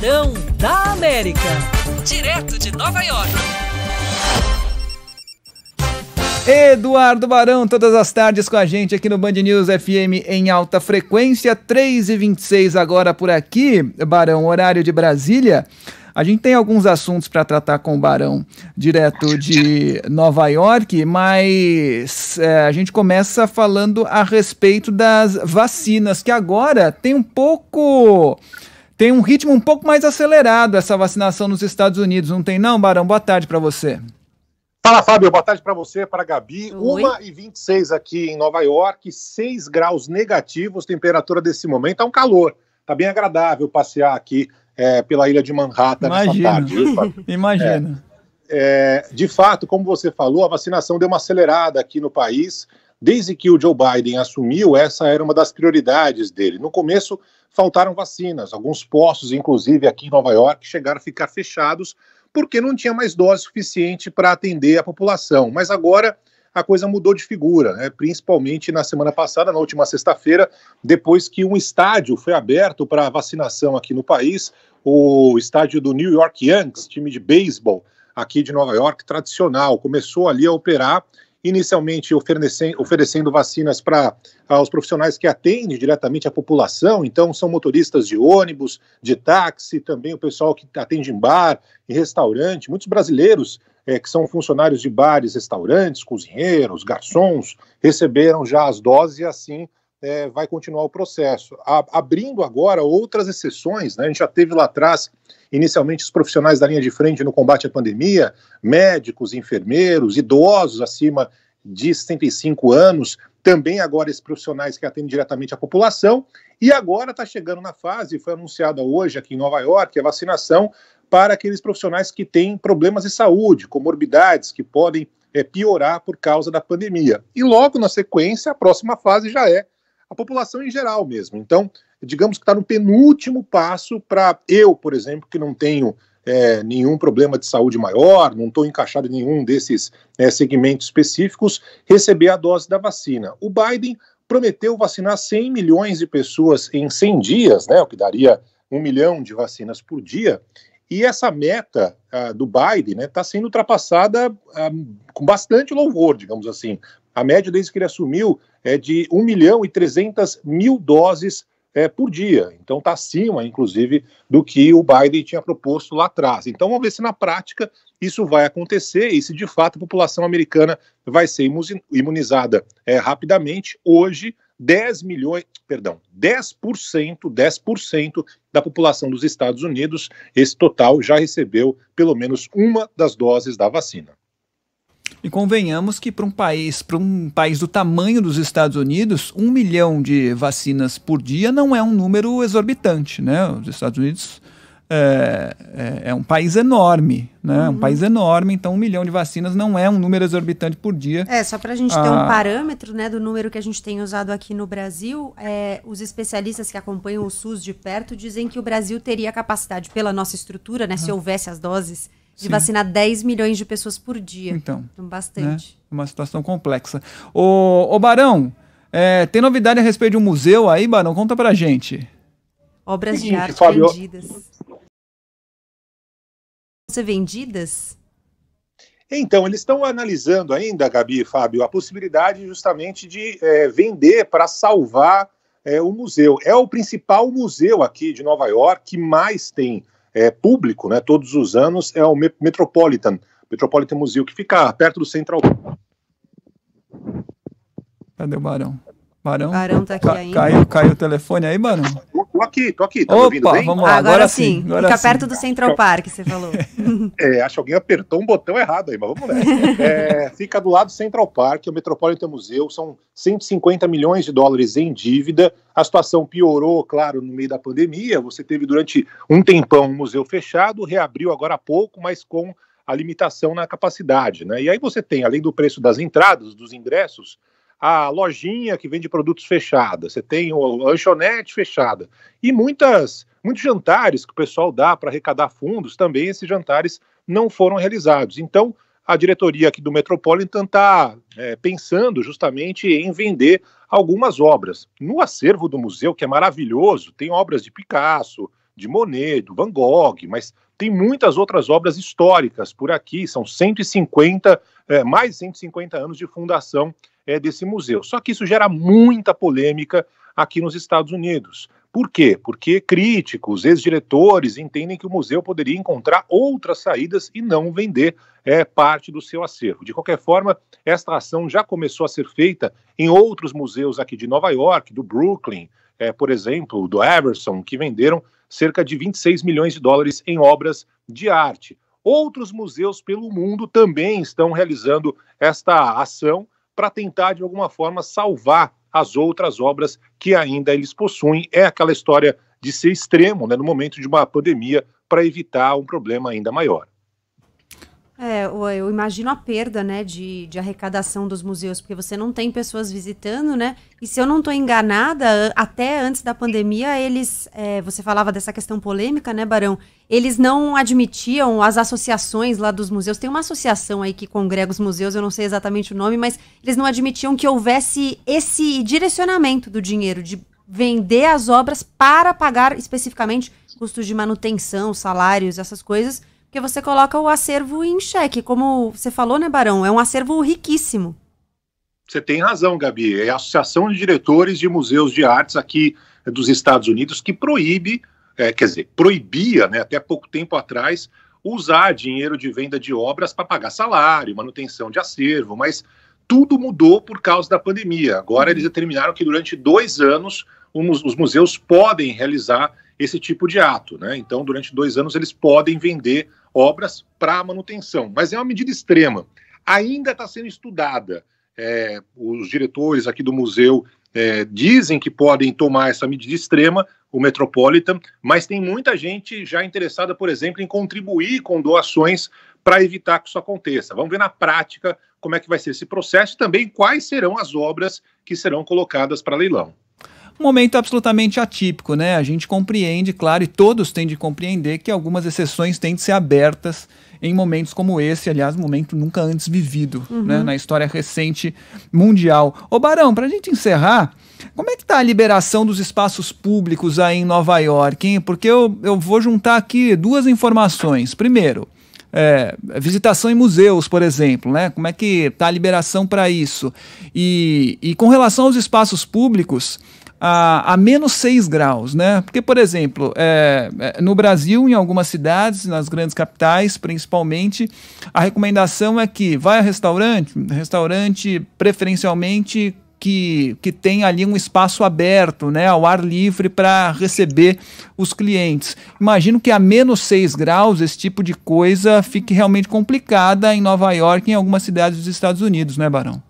Barão da América. Direto de Nova York. Eduardo Barão, todas as tardes com a gente aqui no Band News FM em alta frequência, 3h26 agora por aqui, Barão, horário de Brasília. A gente tem alguns assuntos para tratar com o Barão direto de Nova York, mas é, a gente começa falando a respeito das vacinas, que agora tem um pouco tem um ritmo um pouco mais acelerado essa vacinação nos Estados Unidos, não tem não, Barão? Boa tarde para você. Fala, Fábio. Boa tarde para você, para a Gabi. 1h26 aqui em Nova York, 6 graus negativos, temperatura desse momento. É um calor. Tá bem agradável passear aqui é, pela ilha de Manhattan Imagina. tarde. Imagina. É, é, de fato, como você falou, a vacinação deu uma acelerada aqui no país. Desde que o Joe Biden assumiu, essa era uma das prioridades dele. No começo, faltaram vacinas. Alguns postos, inclusive aqui em Nova York, chegaram a ficar fechados porque não tinha mais dose suficiente para atender a população. Mas agora a coisa mudou de figura, né? principalmente na semana passada, na última sexta-feira, depois que um estádio foi aberto para vacinação aqui no país, o estádio do New York Yankees, time de beisebol aqui de Nova York, tradicional, começou ali a operar inicialmente oferecendo, oferecendo vacinas para aos profissionais que atendem diretamente a população, então são motoristas de ônibus, de táxi, também o pessoal que atende em bar, e restaurante, muitos brasileiros é, que são funcionários de bares, restaurantes, cozinheiros, garçons, receberam já as doses e assim é, vai continuar o processo. A, abrindo agora outras exceções, né? a gente já teve lá atrás, inicialmente, os profissionais da linha de frente no combate à pandemia, médicos, enfermeiros, idosos acima de 75 anos, também agora esses profissionais que atendem diretamente a população, e agora está chegando na fase, foi anunciada hoje aqui em Nova York, a vacinação para aqueles profissionais que têm problemas de saúde, comorbidades, que podem é, piorar por causa da pandemia. E logo na sequência, a próxima fase já é a população em geral mesmo. Então, digamos que está no penúltimo passo para eu, por exemplo, que não tenho é, nenhum problema de saúde maior, não estou encaixado em nenhum desses é, segmentos específicos, receber a dose da vacina. O Biden prometeu vacinar 100 milhões de pessoas em 100 dias, né, o que daria um milhão de vacinas por dia, e essa meta ah, do Biden está né, tá sendo ultrapassada ah, com bastante louvor, digamos assim. A média, desde que ele assumiu, é de 1 milhão e 300 mil doses é, por dia. Então está acima, inclusive, do que o Biden tinha proposto lá atrás. Então vamos ver se na prática isso vai acontecer e se de fato a população americana vai ser imunizada é, rapidamente. Hoje, 10 milhões, perdão, 10%, 10% da população dos Estados Unidos, esse total já recebeu pelo menos uma das doses da vacina. E convenhamos que para um país, para um país do tamanho dos Estados Unidos, um milhão de vacinas por dia não é um número exorbitante, né? Os Estados Unidos é, é, é um país enorme, né? Uhum. Um país enorme, então um milhão de vacinas não é um número exorbitante por dia. É, só para a gente ah. ter um ah. parâmetro, né, do número que a gente tem usado aqui no Brasil, é, os especialistas que acompanham o SUS de perto dizem que o Brasil teria capacidade, pela nossa estrutura, né, uhum. se houvesse as doses de Sim. vacinar 10 milhões de pessoas por dia. Então. então né? Bastante. Né? Uma situação complexa. Ô, ô Barão, é, tem novidade a respeito de um museu aí, Barão? Conta pra gente. Obras Seguinte, de arte Fábio... vendidas. Ser vendidas? Então, eles estão analisando ainda, Gabi e Fábio, a possibilidade justamente de é, vender para salvar é, o museu. É o principal museu aqui de Nova York que mais tem é, público, né, todos os anos, é o Metropolitan, Metropolitan Museu, que fica perto do Central. Cadê o Barão? Barão? Barão tá aqui Ca ainda. Caiu, caiu o telefone aí, Barão? Tô aqui, tô aqui. Tá Opa, ouvindo bem? vamos lá, ah, agora, agora sim. Agora Fica sim. perto do Central Park, você falou. é, acho que alguém apertou um botão errado aí, mas vamos lá. É, fica do lado do Central Park, o Metropolitan Museu, são 150 milhões de dólares em dívida. A situação piorou, claro, no meio da pandemia. Você teve durante um tempão o um museu fechado, reabriu agora há pouco, mas com a limitação na capacidade, né? E aí você tem, além do preço das entradas, dos ingressos, a lojinha que vende produtos fechada, você tem o lanchonete fechada. E muitas, muitos jantares que o pessoal dá para arrecadar fundos, também esses jantares não foram realizados. Então, a diretoria aqui do Metropolitan está é, pensando justamente em vender algumas obras. No acervo do museu, que é maravilhoso, tem obras de Picasso, de Monet, do Van Gogh, mas tem muitas outras obras históricas por aqui, são 150, é, mais 150 anos de fundação é, desse museu. Só que isso gera muita polêmica aqui nos Estados Unidos. Por quê? Porque críticos, ex-diretores entendem que o museu poderia encontrar outras saídas e não vender é, parte do seu acervo. De qualquer forma, esta ação já começou a ser feita em outros museus aqui de Nova York, do Brooklyn, é, por exemplo, do Everson, que venderam cerca de 26 milhões de dólares em obras de arte. Outros museus pelo mundo também estão realizando esta ação para tentar, de alguma forma, salvar as outras obras que ainda eles possuem. É aquela história de ser extremo né, no momento de uma pandemia para evitar um problema ainda maior. É, eu imagino a perda, né, de, de arrecadação dos museus, porque você não tem pessoas visitando, né? E se eu não estou enganada, até antes da pandemia, eles, é, você falava dessa questão polêmica, né, Barão? Eles não admitiam as associações lá dos museus. Tem uma associação aí que congrega os museus, eu não sei exatamente o nome, mas eles não admitiam que houvesse esse direcionamento do dinheiro, de vender as obras para pagar especificamente custos de manutenção, salários, essas coisas porque você coloca o acervo em xeque. Como você falou, né, Barão? É um acervo riquíssimo. Você tem razão, Gabi. É a Associação de Diretores de Museus de Artes aqui eh, dos Estados Unidos que proíbe, é, quer dizer, proibia, né, até pouco tempo atrás, usar dinheiro de venda de obras para pagar salário, manutenção de acervo, mas tudo mudou por causa da pandemia. Agora eles uhum. determinaram que durante dois anos os museus podem realizar esse tipo de ato. Né? Então, durante dois anos, eles podem vender obras para manutenção, mas é uma medida extrema. Ainda está sendo estudada. É, os diretores aqui do museu é, dizem que podem tomar essa medida extrema, o Metropolitan, mas tem muita gente já interessada, por exemplo, em contribuir com doações para evitar que isso aconteça. Vamos ver na prática como é que vai ser esse processo e também quais serão as obras que serão colocadas para leilão um momento absolutamente atípico, né? A gente compreende, claro, e todos têm de compreender que algumas exceções têm de ser abertas em momentos como esse, aliás, um momento nunca antes vivido uhum. né, na história recente mundial. Ô Barão, para a gente encerrar, como é que tá a liberação dos espaços públicos aí em Nova York? Hein? Porque eu, eu vou juntar aqui duas informações. Primeiro, é, visitação em museus, por exemplo, né? Como é que tá a liberação para isso? E, e com relação aos espaços públicos, a, a menos 6 graus, né? Porque, por exemplo, é, é, no Brasil, em algumas cidades, nas grandes capitais principalmente, a recomendação é que vai a restaurante, restaurante preferencialmente que, que tem ali um espaço aberto, né, ao ar livre para receber os clientes. Imagino que a menos 6 graus esse tipo de coisa fique realmente complicada em Nova York e em algumas cidades dos Estados Unidos, né, Barão?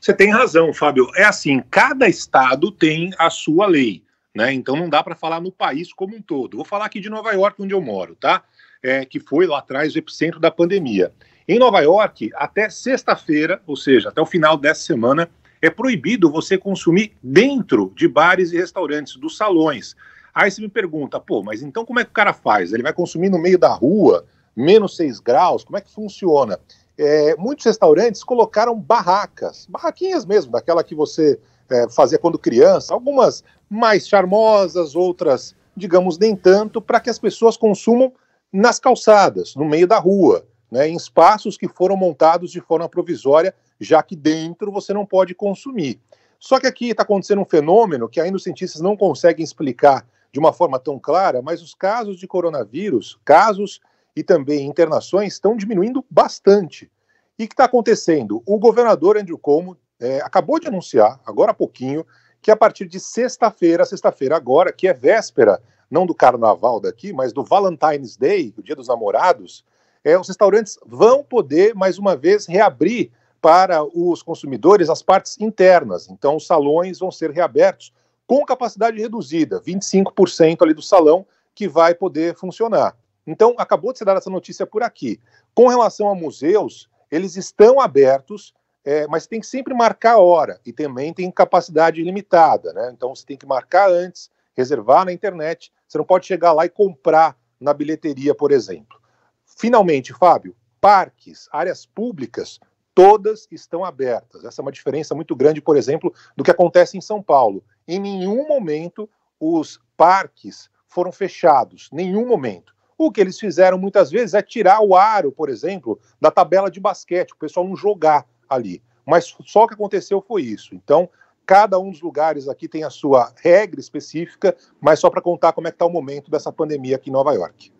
Você tem razão, Fábio. É assim, cada estado tem a sua lei, né? Então não dá para falar no país como um todo. Vou falar aqui de Nova York, onde eu moro, tá? É, que foi lá atrás o epicentro da pandemia. Em Nova York, até sexta-feira, ou seja, até o final dessa semana, é proibido você consumir dentro de bares e restaurantes, dos salões. Aí você me pergunta, pô, mas então como é que o cara faz? Ele vai consumir no meio da rua, menos 6 graus? Como é que funciona? é, muitos restaurantes colocaram barracas, barraquinhas mesmo, daquela que você é, fazia quando criança, algumas mais charmosas, outras, digamos, nem tanto, para que as pessoas consumam nas calçadas, no meio da rua, né, em espaços que foram montados de forma provisória, já que dentro você não pode consumir. Só que aqui está acontecendo um fenômeno que ainda os cientistas não conseguem explicar de uma forma tão clara, mas os casos de coronavírus, casos e também internações estão diminuindo bastante. E o que está acontecendo? O governador Andrew Como é, acabou de anunciar, agora há pouquinho, que a partir de sexta-feira, sexta-feira agora, que é véspera, não do carnaval daqui, mas do Valentine's Day, o dia dos namorados, é, os restaurantes vão poder, mais uma vez, reabrir para os consumidores as partes internas. Então, os salões vão ser reabertos com capacidade reduzida, 25% ali do salão que vai poder funcionar. Então, acabou de ser dada essa notícia por aqui. Com relação a museus, eles estão abertos, é, mas tem que sempre marcar a hora e também tem capacidade limitada, né? Então, você tem que marcar antes, reservar na internet. Você não pode chegar lá e comprar na bilheteria, por exemplo. Finalmente, Fábio, parques, áreas públicas, todas estão abertas. Essa é uma diferença muito grande, por exemplo, do que acontece em São Paulo. Em nenhum momento os parques foram fechados, nenhum momento. O que eles fizeram muitas vezes é tirar o aro, por exemplo, da tabela de basquete, o pessoal não jogar ali. Mas só o que aconteceu foi isso. Então, cada um dos lugares aqui tem a sua regra específica, mas só para contar como é que está o momento dessa pandemia aqui em Nova York.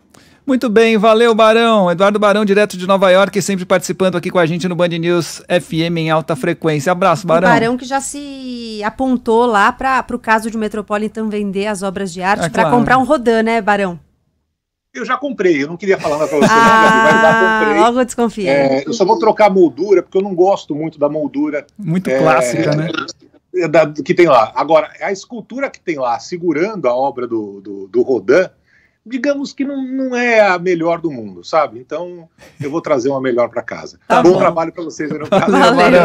Muito bem, valeu Barão. Eduardo Barão, direto de Nova York, sempre participando aqui com a gente no Band News FM em alta frequência. Abraço, Barão. O Barão que já se apontou lá para o caso de Metropolitan vender as obras de arte é, para claro. comprar um Rodan, né, Barão? Eu já comprei, eu não queria falar para você, ah, não, mas já comprei. Logo eu desconfiei. É, eu só vou trocar a moldura, porque eu não gosto muito da moldura. Muito é, clássica, né? É, da, que tem lá. Agora, a escultura que tem lá, segurando a obra do, do, do Rodin, digamos que não, não é a melhor do mundo, sabe? Então, eu vou trazer uma melhor para casa. Tá bom, bom, trabalho para vocês. Valeu,